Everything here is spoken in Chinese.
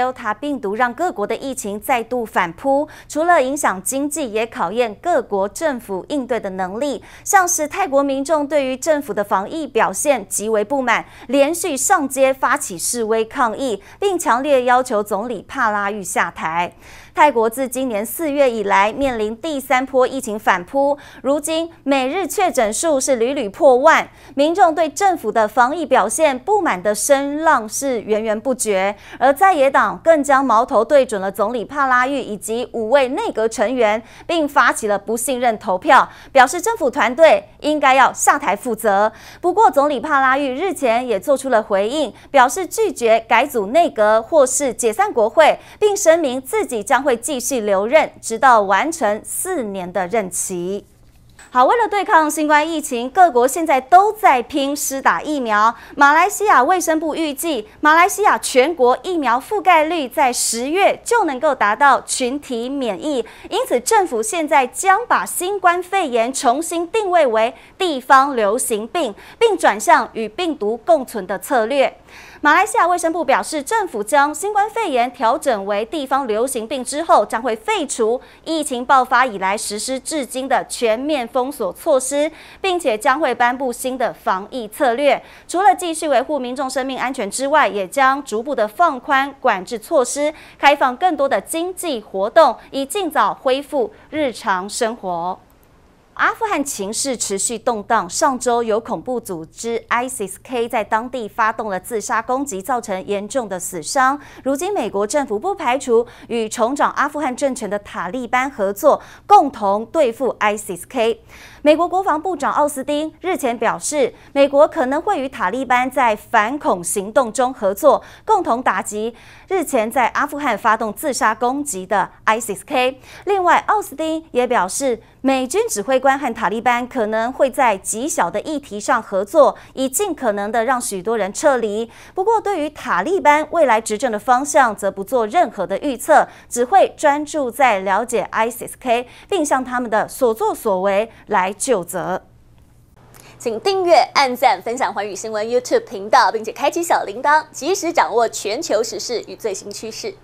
Delta 病毒让各国的疫情再度反扑，除了影响经济，也考验各国政府应对的能力。像是泰国民众对于政府的防疫表现极为不满，连续上街发起示威抗议，并强烈要求总理帕拉育下台。泰国自今年四月以来面临第三波疫情反扑，如今每日确诊数是屡屡破万，民众对政府的防疫表现不满的声浪是源源不绝。而在野党。更将矛头对准了总理帕拉玉以及五位内阁成员，并发起了不信任投票，表示政府团队应该要下台负责。不过，总理帕拉玉日前也做出了回应，表示拒绝改组内阁或是解散国会，并声明自己将会继续留任，直到完成四年的任期。好，为了对抗新冠疫情，各国现在都在拼施打疫苗。马来西亚卫生部预计，马来西亚全国疫苗覆盖率在十月就能够达到群体免疫。因此，政府现在将把新冠肺炎重新定位为地方流行病，并转向与病毒共存的策略。马来西亚卫生部表示，政府将新冠肺炎调整为地方流行病之后，将会废除疫情爆发以来实施至今的全面。封锁措施，并且将会颁布新的防疫策略。除了继续维护民众生命安全之外，也将逐步的放宽管制措施，开放更多的经济活动，以尽早恢复日常生活。阿富汗情势持续动荡，上周有恐怖组织 ISIS K 在当地发动了自杀攻击，造成严重的死伤。如今，美国政府不排除与重掌阿富汗政权的塔利班合作，共同对付 ISIS K。美国国防部长奥斯汀日前表示，美国可能会与塔利班在反恐行动中合作，共同打击日前在阿富汗发动自杀攻击的 ISIS K。另外，奥斯汀也表示，美军指挥官。和塔利班可能会在极小的议题上合作，以尽可能的让许多人撤离。不过，对于塔利班未来执政的方向，则不做任何的预测，只会专注在了解 ISK，并向他们的所作所为来就责。请订阅、按赞、分享环宇新闻 YouTube 频道，并且开启小铃铛，及时掌握全球时事与最新趋势。